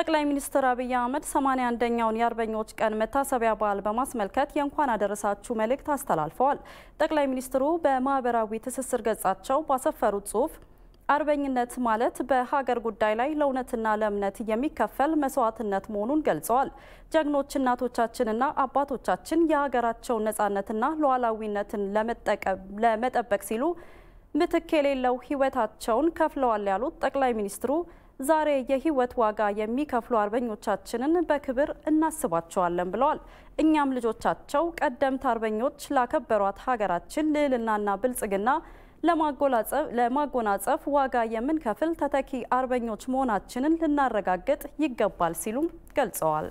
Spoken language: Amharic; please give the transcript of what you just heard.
ጠቅላይ ሚኒስትር አብይ አህመድ 81ኛውን የአርበኞች ቀን መታሰቢያ በዓል በማስመልከት የእንኳን አደረሳችሁ መልእክት አስተላልፈዋል። ጠቅላይ ሚኒስትሩ በማህበራዊ ትስስር ገጻቸው ባሰፈሩት ጽሁፍ አርበኝነት ማለት በሀገር ጉዳይ ላይ ለእውነትና ለእምነት የሚከፈል መስዋዕትነት መሆኑን ገልጸዋል። ጀግኖች እናቶቻችንና አባቶቻችን የሀገራቸውን ነጻነትና ሉዓላዊነትን ለመጠበቅ ሲሉ ምትክ የሌለው ህይወታቸውን ከፍለዋል ያሉት ጠቅላይ ሚኒስትሩ ዛሬ የህይወት ዋጋ የሚከፍሉ አርበኞቻችንን በክብር እናስባቸዋለን ብለዋል። እኛም ልጆቻቸው ቀደምት አርበኞች ላከበሯት ሀገራችን ልዕልናና ብልጽግና ለማጎናጸፍ ዋጋ የምንከፍል ተተኪ አርበኞች መሆናችንን ልናረጋግጥ ይገባል ሲሉም ገልጸዋል።